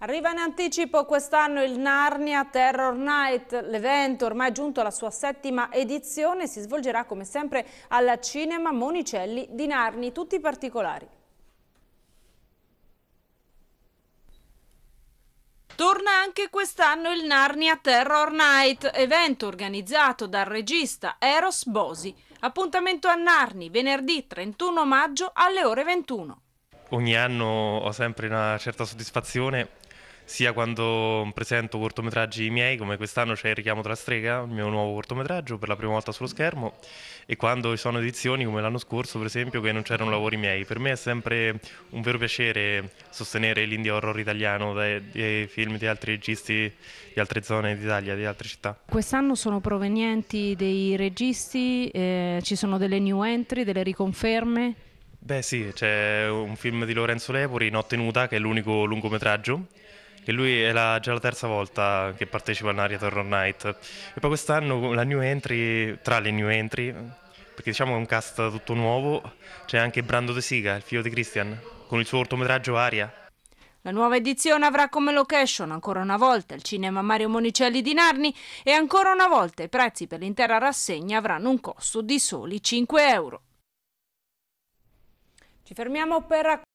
Arriva in anticipo quest'anno il Narnia Terror Night, l'evento ormai giunto alla sua settima edizione, si svolgerà come sempre alla Cinema Monicelli di Narni, tutti i particolari. Torna anche quest'anno il Narnia Terror Night, evento organizzato dal regista Eros Bosi. Appuntamento a Narni, venerdì 31 maggio alle ore 21 ogni anno ho sempre una certa soddisfazione sia quando presento cortometraggi miei, come quest'anno c'è Il richiamo della strega, il mio nuovo cortometraggio per la prima volta sullo schermo, e quando ci sono edizioni come l'anno scorso, per esempio, che non c'erano lavori miei. Per me è sempre un vero piacere sostenere l'indie horror italiano dai, dai film di altri registi di altre zone d'Italia, di altre città. Quest'anno sono provenienti dei registi, eh, ci sono delle new entry, delle riconferme? Beh sì, c'è un film di Lorenzo Lepori, Notte Nuda, che è l'unico lungometraggio che lui è la, già la terza volta che partecipa all'Aria Terror Night. E poi quest'anno la new entry, tra le new entry, perché diciamo è un cast tutto nuovo, c'è anche Brando De Siga, il figlio di Christian, con il suo cortometraggio Aria. La nuova edizione avrà come location ancora una volta il cinema Mario Monicelli di Narni e ancora una volta i prezzi per l'intera rassegna avranno un costo di soli 5 euro. Ci fermiamo per